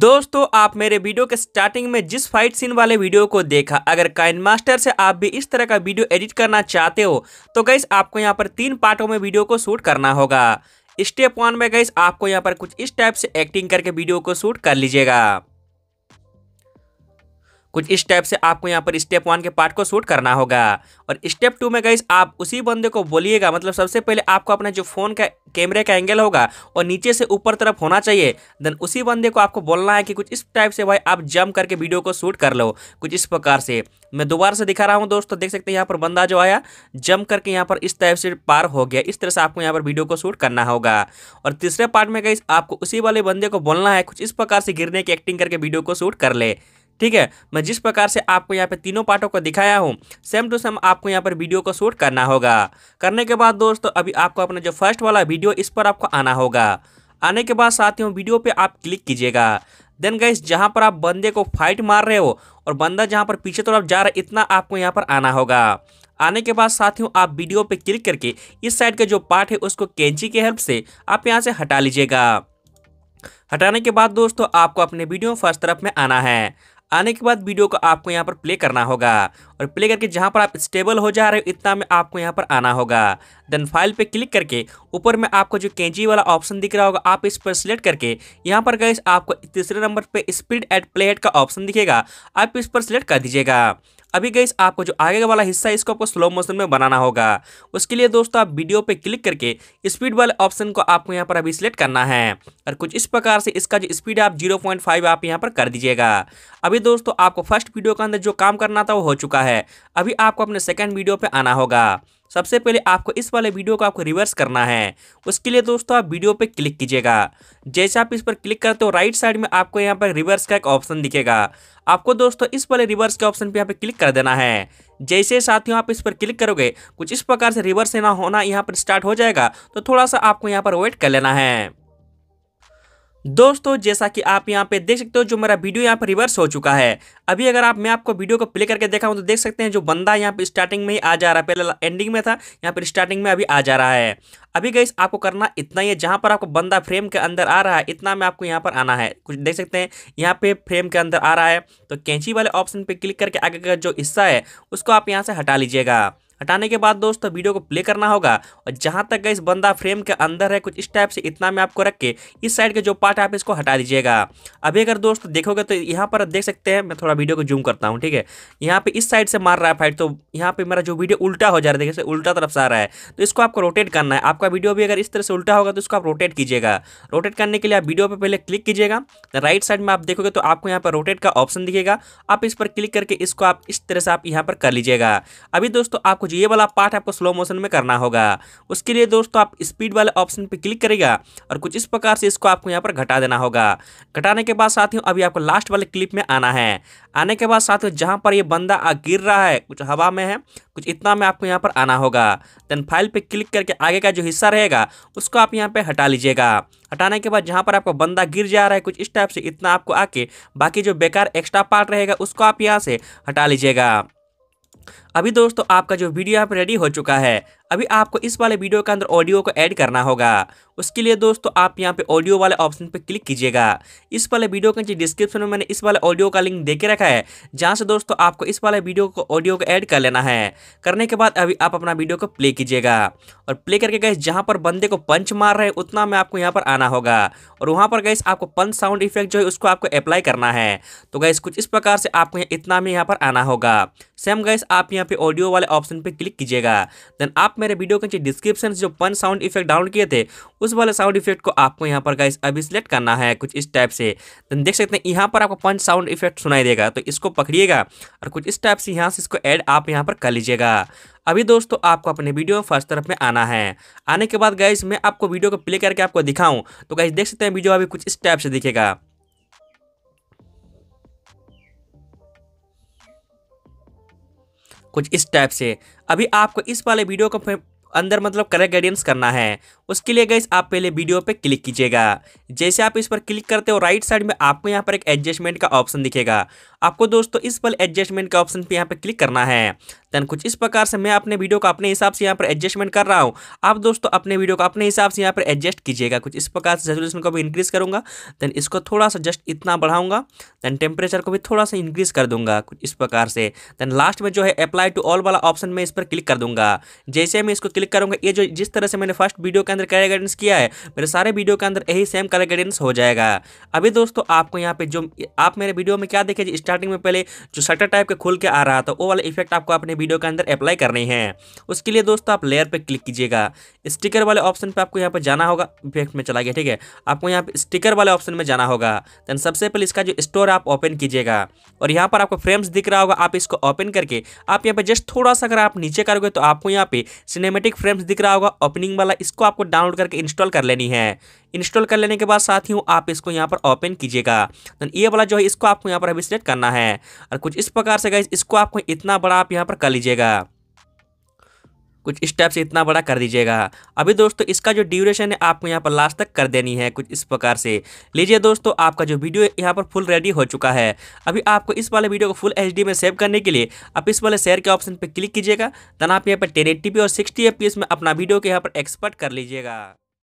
दोस्तों आप मेरे वीडियो के स्टार्टिंग में जिस फाइट सीन वाले वीडियो को देखा अगर काइन मास्टर से आप भी इस तरह का वीडियो एडिट करना चाहते हो तो गैस आपको यहाँ पर तीन पार्टों में वीडियो को शूट करना होगा स्टेप वन में गैस आपको यहाँ पर कुछ इस टाइप से एक्टिंग करके वीडियो को शूट कर लीजिएगा कुछ इस टाइप से आपको यहाँ पर स्टेप वन के पार्ट को शूट करना होगा और स्टेप टू में गई आप उसी बंदे को बोलिएगा मतलब सबसे पहले आपको अपना जो फोन का कैमरे का एंगल होगा और नीचे से ऊपर तरफ होना चाहिए देन उसी बंदे को आपको बोलना है कि कुछ इस टाइप से भाई आप जम करके वीडियो को शूट कर लो कुछ इस प्रकार से मैं दोबारा से दिखा रहा हूँ दोस्तों देख सकते हैं यहाँ पर बंदा जो आया जम करके यहाँ पर इस टाइप से पार हो गया इस तरह से आपको यहाँ पर वीडियो को शूट करना होगा और तीसरे पार्ट में गई आपको उसी वाले बंदे को बोलना है कुछ इस प्रकार से गिरने की एक्टिंग करके वीडियो को शूट कर ले ठीक है मैं जिस प्रकार से आपको यहाँ पे तीनों पार्टों को दिखाया हूँ सेम टू सेम आपको यहाँ पर वीडियो को शूट करना होगा करने के बाद दोस्तों अभी आपको अपना जो फर्स्ट वाला वीडियो इस पर आपको आना होगा आने के बाद साथियों वीडियो पे आप क्लिक कीजिएगा देन गाइस जहाँ पर आप बंदे को फाइट मार रहे हो और बंदा जहाँ पर पीछे तरफ जा रहा है इतना आपको यहाँ पर आना होगा आने के बाद साथियों आप वीडियो पे क्लिक करके इस साइड का जो पार्ट है उसको कैंची की हेल्प से आप यहाँ से हटा लीजिएगा हटाने के बाद दोस्तों आपको अपने वीडियो फर्स्ट तरफ में आना है आने के बाद वीडियो को आपको यहाँ पर प्ले करना होगा और प्ले करके जहाँ पर आप स्टेबल हो जा रहे हो इतना में आपको यहाँ पर आना होगा देन फाइल पे क्लिक करके ऊपर में आपको जो कैंची वाला ऑप्शन दिख रहा होगा आप इस पर सिलेक्ट करके यहाँ पर गए आपको तीसरे नंबर पर स्पीड एट प्ले हेड का ऑप्शन दिखेगा आप इस पर सिलेक्ट कर दीजिएगा अभी गई आपको जो आगे वाला हिस्सा है इसको आपको स्लो मोशन में बनाना होगा उसके लिए दोस्तों आप वीडियो पे क्लिक करके स्पीड वाले ऑप्शन को आपको यहाँ पर अभी सिलेक्ट करना है और कुछ इस प्रकार से इसका जो स्पीड आप जीरो आप यहाँ पर कर दीजिएगा अभी दोस्तों आपको फर्स्ट वीडियो के अंदर जो काम करना था वो हो चुका है अभी आपको अपने सेकेंड वीडियो पर आना होगा सबसे पहले आपको इस वाले वीडियो को आपको रिवर्स करना है उसके लिए दोस्तों आप वीडियो पे क्लिक कीजिएगा जैसे आप इस पर क्लिक करते हो राइट साइड में आपको यहाँ पर रिवर्स का एक ऑप्शन दिखेगा आपको दोस्तों इस वाले रिवर्स के ऑप्शन पे यहाँ पे क्लिक कर देना है जैसे साथियों आप इस पर क्लिक करोगे कुछ इस प्रकार से रिवर्स ना होना यहाँ पर स्टार्ट हो जाएगा तो थोड़ा सा आपको यहाँ पर वेट कर लेना है दोस्तों जैसा कि आप यहाँ पे देख सकते हो जो मेरा वीडियो यहाँ पर रिवर्स हो चुका है अभी अगर आप मैं आपको वीडियो को प्ले करके देखा हूँ तो देख सकते हैं जो बंदा यहाँ पे स्टार्टिंग में ही आ जा रहा है पहले एंडिंग में था यहाँ पर स्टार्टिंग में अभी आ जा रहा है अभी गई आपको करना इतना ही है जहाँ पर आपको बंदा फ्रेम के अंदर आ रहा है इतना में आपको यहाँ पर आना है कुछ देख सकते हैं यहाँ पे फ्रेम के अंदर आ रहा है तो कैंची वाले ऑप्शन पर क्लिक करके आगे का जो हिस्सा है उसको आप यहाँ से हटा लीजिएगा हटाने के बाद दोस्तों वीडियो को प्ले करना होगा और जहां तक इस बंदा फ्रेम के अंदर है कुछ इस टाइप से इतना में आपको रख के इस साइड के जो पार्ट है आप इसको हटा दीजिएगा अभी अगर दोस्त देखोगे तो यहाँ पर देख सकते हैं मैं थोड़ा वीडियो को जूम करता हूँ ठीक है यहाँ पे इस साइड से मार रहा है फाइट तो यहाँ पे मेरा जो वीडियो उल्टा हो जा रहा है देखिए उल्टा तरफ से आ रहा है तो इसको आपको रोटेट करना है आपका वीडियो भी अगर इस तरह से उल्टा होगा तो इसको आप रोटेट कीजिएगा रोटेट करने के लिए आप वीडियो पर पहले क्लिक कीजिएगा राइट साइड में आप देखोगे तो आपको यहाँ पर रोटेट का ऑप्शन दिखेगा आप इस पर क्लिक करके इसको आप इस तरह से आप यहाँ पर कर लीजिएगा अभी दोस्तों आपको कुछ ये वाला पार्ट आपको स्लो मोशन में करना होगा उसके लिए दोस्तों आप स्पीड वाले ऑप्शन पर क्लिक करेगा और कुछ इस प्रकार से इसको आपको यहाँ पर घटा देना होगा घटाने के बाद साथियों अभी आपको लास्ट वाले क्लिप में आना है आने के बाद साथियों जहाँ पर ये बंदा गिर रहा है कुछ हवा में है कुछ इतना में आपको यहाँ पर आना होगा देन फाइल पर क्लिक करके आगे का जो हिस्सा रहेगा उसको आप यहाँ पर हटा लीजिएगा हटाने के बाद जहाँ पर आपका बंदा गिर जा रहा है कुछ इस टाइप से इतना आपको आके बाकी जो बेकार एक्स्ट्रा पार्ट रहेगा उसको आप यहाँ से हटा लीजिएगा अभी दोस्तों आपका जो वीडियो यहाँ पर रेडी हो चुका है अभी आपको इस वाले वीडियो के अंदर ऑडियो को ऐड करना होगा उसके लिए दोस्तों आप यहाँ पे ऑडियो वाले ऑप्शन पर क्लिक कीजिएगा इस वाले वीडियो के डिस्क्रिप्शन में मैंने इस वाले ऑडियो का लिंक देके रखा है जहाँ से दोस्तों आपको इस वाले वीडियो को ऑडियो को ऐड कर लेना है करने के बाद अभी आप अपना वीडियो को प्ले कीजिएगा और प्ले करके गए जहाँ पर बंदे को पंच मार रहे उतना में आपको यहाँ पर आना होगा और वहाँ पर गए आपको पंच साउंड इफेक्ट जो है उसको आपको अप्लाई करना है तो गैस कुछ इस प्रकार से आपको इतना में यहाँ पर आना होगा सेम गैस आप यहाँ पे ऑडियो वाले ऑप्शन पे क्लिक कीजिएगा देन आप मेरे वीडियो के नीचे डिस्क्रिप्शन जो पन साउंड इफेक्ट डाउनलोड किए थे उस वाले साउंड इफेक्ट को आपको यहाँ पर गाइस अभी सिलेक्ट करना है कुछ इस टाइप से देन देख सकते हैं यहाँ पर आपको पन साउंड इफेक्ट सुनाई देगा तो इसको पकड़िएगा और कुछ इस टाइप से यहाँ से इसको एड आप यहाँ पर कर लीजिएगा अभी दोस्तों आपको अपने वीडियो में फर्स्ट तरफ में आना है आने के बाद गाइस मैं आपको वीडियो को प्ले करके आपको दिखाऊं तो गाइस देख सकते हैं वीडियो अभी कुछ इस टाइप से दिखेगा कुछ इस टाइप से अभी आपको इस वाले वीडियो को अंदर मतलब कलर ग्रेडियंस करना है उसके लिए गई आप पहले वीडियो पे क्लिक कीजिएगा जैसे आप इस पर क्लिक करते हो राइट साइड में आपको यहाँ पर एक एडजस्टमेंट का ऑप्शन दिखेगा आपको दोस्तों इस पर एडजस्टमेंट का ऑप्शन पे यहाँ पे क्लिक करना है देन कुछ इस प्रकार से मैं अपने वीडियो को अपने हिसाब से यहाँ पर एडजस्टमेंट कर रहा हूँ आप दोस्तों अपने वीडियो को अपने हिसाब से यहाँ पर एडजस्ट कीजिएगा कुछ इस प्रकार से रेजोल्यूशन को भी इंक्रीज़ करूँगा देन इसको थोड़ा सा जस्ट इतना बढ़ाऊंगा देन टेम्परेचर को भी थोड़ा सा इंक्रीज़ कर दूंगा कुछ इस प्रकार से देन लास्ट में जो है अप्लाई टू ऑल वाला ऑप्शन में इस पर क्लिक कर दूंगा जैसे मैं इसको क्लिक क्लिक करूंगा ये जो जिस तरह से मैंने फर्स्ट वीडियो के अंदर कलर गाइडेंस किया है मेरे सारे वीडियो के अंदर यही सेम कलर गाइडेंस हो जाएगा अभी दोस्तों आपको यहाँ पे जो आप मेरे वीडियो में क्या देखे स्टार्टिंग में पहले जो शटर टाइप के खुल के आ रहा था वो वाला इफेक्ट आपको अपने वीडियो के अंदर अप्लाई करने हैं उसके लिए दोस्तों आप लेयर पर क्लिक कीजिएगा स्टिकर वाले ऑप्शन पर आपको यहाँ पर जाना होगा इफेक्ट में चला गया ठीक है आपको यहाँ पर स्टिकर वाले ऑप्शन में जाना होगा देन सबसे पहले इसका जो स्टोर आप ओपन कीजिएगा और यहाँ पर आपको फ्रेम्स दिख रहा होगा आप इसको ओपन करके आप यहाँ पर जस्ट थोड़ा सा अगर आप नीचे करोगे तो आपको यहाँ पे सिनेमेटिक ऑटोमेटिक फ्रेम्स दिख रहा होगा ओपनिंग वाला इसको आपको डाउनलोड करके इंस्टॉल कर लेनी है इंस्टॉल कर लेने के बाद साथ ही आप इसको यहाँ पर ओपन कीजिएगा तो ये वाला जो है इसको आपको यहाँ पर अभी सेलेक्ट करना है और कुछ इस प्रकार से गए इसको आपको इतना बड़ा आप यहाँ पर कर लीजिएगा कुछ स्टेप्स से इतना बड़ा कर दीजिएगा अभी दोस्तों इसका जो ड्यूरेशन है आपको यहाँ पर लास्ट तक कर देनी है कुछ इस प्रकार से लीजिए दोस्तों आपका जो वीडियो यहाँ पर फुल रेडी हो चुका है अभी आपको इस वाले वीडियो को फुल एच में सेव करने के लिए आप इस वाले शेयर के ऑप्शन पर क्लिक कीजिएगा दन आप यहाँ पर टेन और सिक्सटी एफ में अपना वीडियो को यहाँ पर एक्सपर्ट कर लीजिएगा